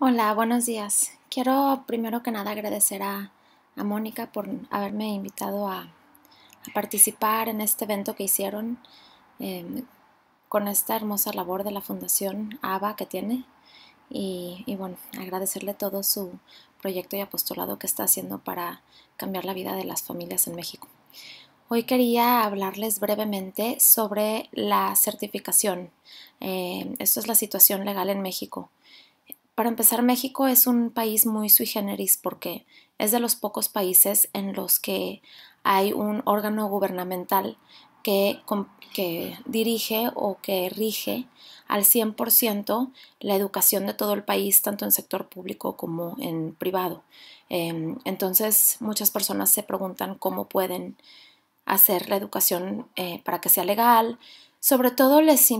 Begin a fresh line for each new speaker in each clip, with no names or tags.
Hola, buenos días. Quiero primero que nada agradecer a, a Mónica por haberme invitado a, participar en este evento que hicieron eh, con esta hermosa labor de la Fundación Ava que tiene. Y, bueno, agradecerle todo su proyecto y apostolado que está haciendo para cambiar la vida de las familias en México. Hoy quería hablarles brevemente sobre la certificación. Eh, esto es la situación legal en México. Para empezar, México es un país muy sui generis porque es de los pocos países en los que hay un órgano gubernamental que, dirige o que rige al 100% la educación de todo el país, tanto en sector público como en privado. Em, entonces, muchas personas se preguntan cómo pueden hacer la educación eh, para que sea legal, sobre todo les,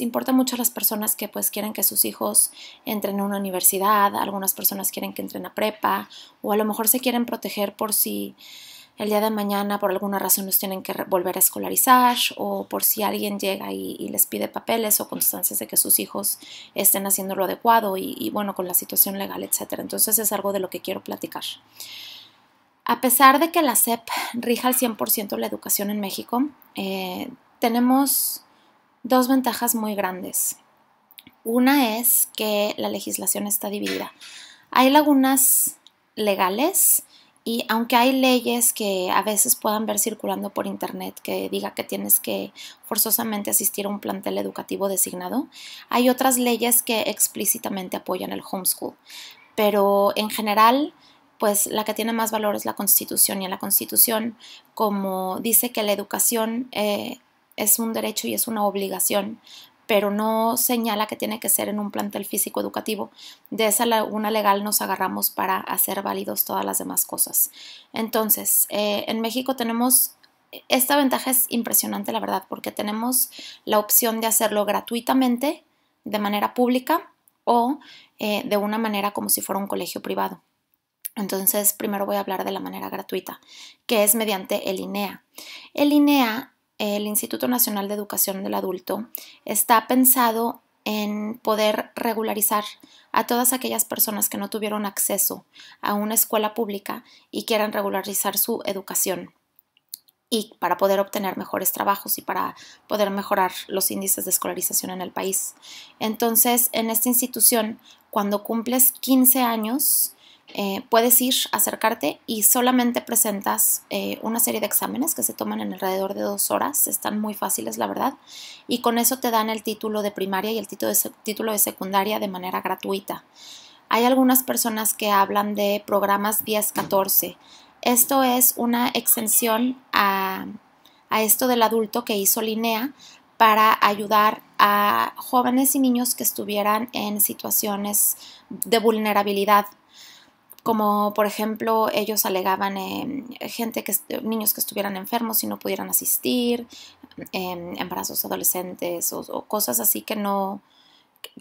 importa mucho a las personas que pues quieren que sus hijos entren a una universidad, algunas personas quieren que entren a prepa o a lo mejor se quieren proteger por si el día de mañana por alguna razón los tienen que volver a escolarizar o por si alguien llega y, les pide papeles o constancias de que sus hijos estén haciendo lo adecuado y, bueno con la situación legal, etc. Entonces es algo de lo que quiero platicar. A pesar de que la SEP rija al 100% la educación en México, eh, tenemos dos ventajas muy grandes. Una es que la legislación está dividida. Hay lagunas legales y aunque hay leyes que a veces puedan ver circulando por internet que diga que tienes que forzosamente asistir a un plantel educativo designado, hay otras leyes que explícitamente apoyan el homeschool. Pero en general, pues la que tiene más valor es la Constitución y en la Constitución, como dice que la educación eh, es un derecho y es una obligación, pero no señala que tiene que ser en un plantel físico educativo. De esa laguna legal nos agarramos para hacer válidos todas las demás cosas. Entonces, eh, en México tenemos esta ventaja es impresionante, la verdad, porque tenemos la opción de hacerlo gratuitamente, de manera pública o eh, de una manera como si fuera un colegio privado. Entonces, primero voy a hablar de la manera gratuita, que es mediante el INEA. El INEA el Instituto Nacional de Educación del Adulto está pensado en poder regularizar a todas aquellas personas que no tuvieron acceso a una escuela pública y quieran regularizar su educación y para poder obtener mejores trabajos y para poder mejorar los índices de escolarización en el país. Entonces, en esta institución, cuando cumples 15 años, eh, puedes ir, acercarte y solamente presentas eh, una serie de exámenes que se toman en alrededor de dos horas, están muy fáciles la verdad, y con eso te dan el título de primaria y el título de, secundaria de manera gratuita. Hay algunas personas que hablan de programas 10-14. Esto es una extensión a, a esto del adulto que hizo Linnea para ayudar a jóvenes y niños que estuvieran en situaciones de vulnerabilidad como por ejemplo ellos alegaban em, gente que niños que estuvieran enfermos y no pudieran asistir em, embarazos adolescentes o, cosas así que no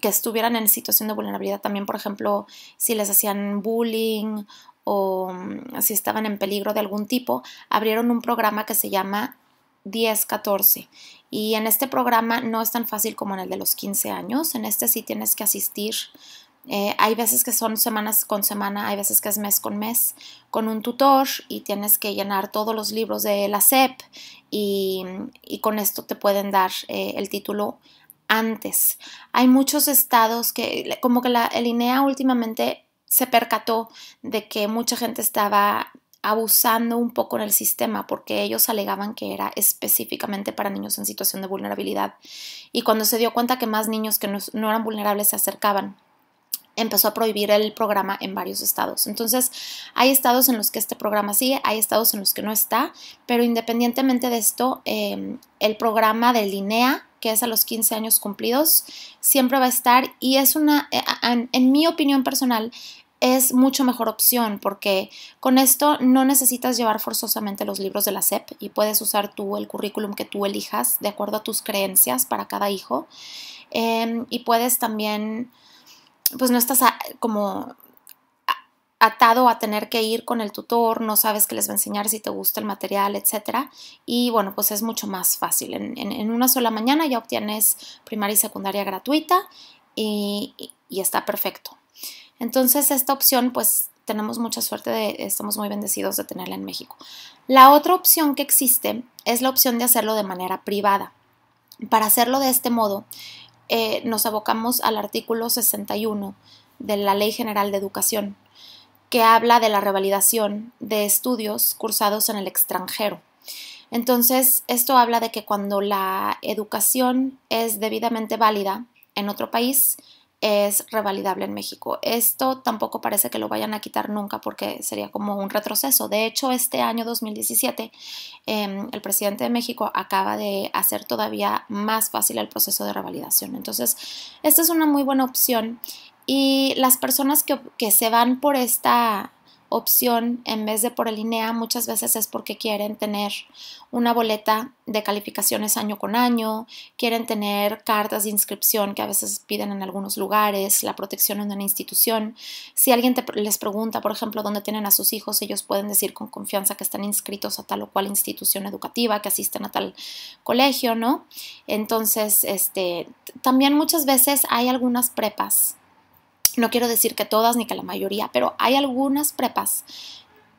que estuvieran en situación de vulnerabilidad también por ejemplo si les hacían bullying o mm, si estaban en peligro de algún tipo abrieron un programa que se llama 10-14 y en este programa no es tan fácil como en el de los 15 años en este sí tienes que asistir eh, hay veces que son semanas con semana, hay veces que es mes con mes, con un tutor y tienes que llenar todos los libros de la SEP y, con esto te pueden dar eh, el título antes. Hay muchos estados que, como que la, el INEA últimamente se percató de que mucha gente estaba abusando un poco en el sistema porque ellos alegaban que era específicamente para niños en situación de vulnerabilidad. Y cuando se dio cuenta que más niños que no eran vulnerables se acercaban empezó a prohibir el programa en varios estados. Entonces, hay estados en los que este programa sigue, hay estados en los que no está, pero independientemente de esto, em, el programa de INEA, que es a los 15 años cumplidos, siempre va a estar y es una, eh, en, mi opinión personal, es mucho mejor opción porque con esto no necesitas llevar forzosamente los libros de la SEP y puedes usar tú el currículum que tú elijas de acuerdo a tus creencias para cada hijo em, y puedes también pues no estás como atado a tener que ir con el tutor, no sabes qué les va a enseñar, si te gusta el material, etc. Y bueno, pues es mucho más fácil. En, una sola mañana ya obtienes primaria y secundaria gratuita y, está perfecto. Entonces esta opción pues tenemos mucha suerte de, estamos muy bendecidos de tenerla en México. La otra opción que existe es la opción de hacerlo de manera privada. Para hacerlo de este modo, eh, nos abocamos al artículo 61 de la Ley General de Educación, que habla de la revalidación de estudios cursados en el extranjero. Entonces, esto habla de que cuando la educación es debidamente válida en otro país, es revalidable en México. Esto tampoco parece que lo vayan a quitar nunca porque sería como un retroceso. De hecho, este año 2017, em, el presidente de México acaba de hacer todavía más fácil el proceso de revalidación. Entonces, esta es una muy buena opción y las personas que se van por esta opción en vez de por el INEA muchas veces es porque quieren tener una boleta de calificaciones año con año, quieren tener cartas de inscripción que a veces piden en algunos lugares, la protección en una institución. Si alguien te, les pregunta, por ejemplo, dónde tienen a sus hijos, ellos pueden decir con confianza que están inscritos a tal o cual institución educativa, que asisten a tal colegio, ¿no? Entonces, este, también muchas veces hay algunas prepas no quiero decir que todas ni que la mayoría, pero hay algunas prepas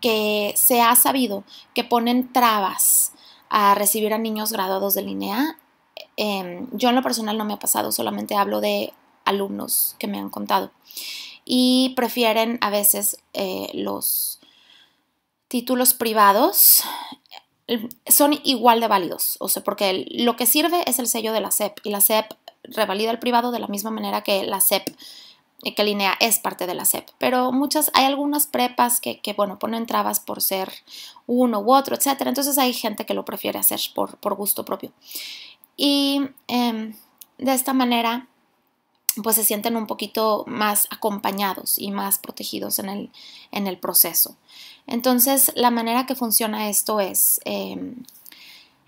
que se ha sabido que ponen trabas a recibir a niños graduados de línea. Em, yo en lo personal no me ha pasado, solamente hablo de alumnos que me han contado. Y prefieren a veces eh, los títulos privados em, son igual de válidos, o sea, porque lo que sirve es el sello de la SEP y la SEP revalida el privado de la misma manera que la SEP eh, que Linea es parte de la SEP, pero muchas, hay algunas prepas que, bueno, ponen trabas por ser uno u otro, etc. Entonces hay gente que lo prefiere hacer por, gusto propio. Y em, de esta manera, pues se sienten un poquito más acompañados y más protegidos en el, en el proceso. Entonces, la manera que funciona esto es... Em,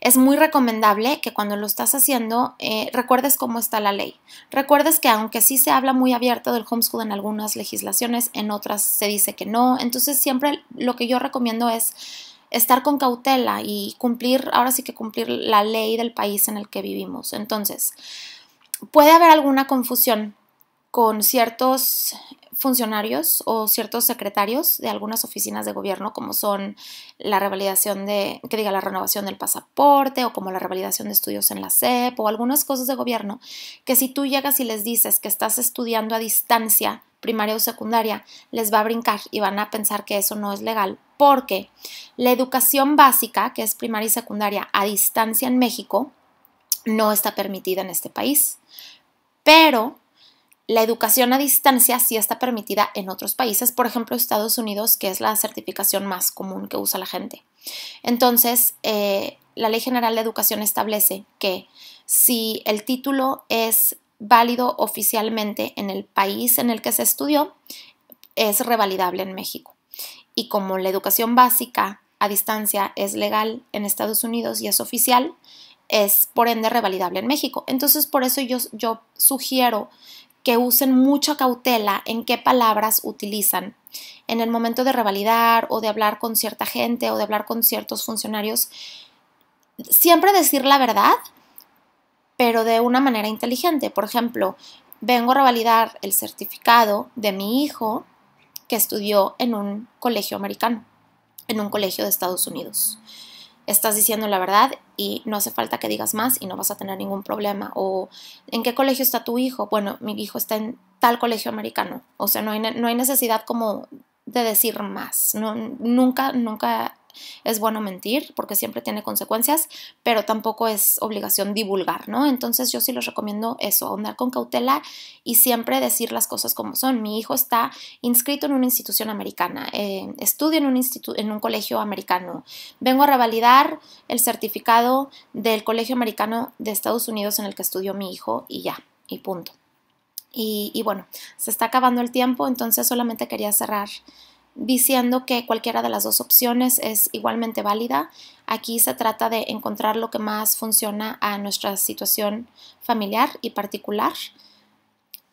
es muy recomendable que cuando lo estás haciendo eh, recuerdes cómo está la ley. Recuerdes que aunque sí se habla muy abierto del homeschool en algunas legislaciones, en otras se dice que no. Entonces siempre lo que yo recomiendo es estar con cautela y cumplir, ahora sí que cumplir la ley del país en el que vivimos. Entonces, puede haber alguna confusión con ciertos funcionarios o ciertos secretarios de algunas oficinas de gobierno, como son la revalidación de, que diga, la renovación del pasaporte o como la revalidación de estudios en la CEP o algunas cosas de gobierno, que si tú llegas y les dices que estás estudiando a distancia, primaria o secundaria, les va a brincar y van a pensar que eso no es legal, porque la educación básica, que es primaria y secundaria a distancia en México, no está permitida en este país. Pero la educación a distancia sí está permitida en otros países, por ejemplo Estados Unidos, que es la certificación más común que usa la gente. Entonces, eh, la Ley General de Educación establece que si el título es válido oficialmente en el país en el que se estudió, es revalidable en México. Y como la educación básica a distancia es legal en Estados Unidos y es oficial, es por ende revalidable en México. Entonces, por eso yo sugiero que usen mucha cautela en qué palabras utilizan. En el momento de revalidar o de hablar con cierta gente o de hablar con ciertos funcionarios, siempre decir la verdad, pero de una manera inteligente. Por ejemplo, vengo a revalidar el certificado de mi hijo que estudió en un colegio americano, en un colegio de Estados Unidos estás diciendo la verdad y no hace falta que digas más y no vas a tener ningún problema. O ¿en qué colegio está tu hijo? Bueno, mi hijo está en tal colegio americano. O sea, no hay, no hay necesidad como de decir más. No, nunca, nunca es bueno mentir porque siempre tiene consecuencias, pero tampoco es obligación divulgar, ¿no? Entonces yo sí les recomiendo eso, ahondar con cautela y siempre decir las cosas como son. Mi hijo está inscrito en una institución americana, eh, estudia en un, en un colegio americano, vengo a revalidar el certificado del colegio americano de Estados Unidos en el que estudió mi hijo y ya, y punto. y, bueno, se está acabando el tiempo, entonces solamente quería cerrar diciendo que cualquiera de las dos opciones es igualmente válida. Aquí se trata de encontrar lo que más funciona a nuestra situación familiar y particular.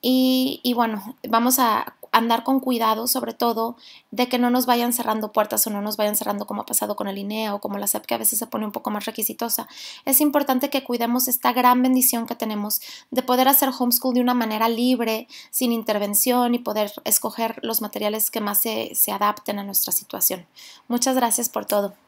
Y, bueno, vamos a andar con cuidado, sobre todo de que no nos vayan cerrando puertas o no nos vayan cerrando como ha pasado con el INEA o como la SEP que a veces se pone un poco más requisitosa. Es importante que cuidemos esta gran bendición que tenemos de poder hacer homeschool de una manera libre, sin intervención y poder escoger los materiales que más se, se adapten a nuestra situación. Muchas gracias por todo.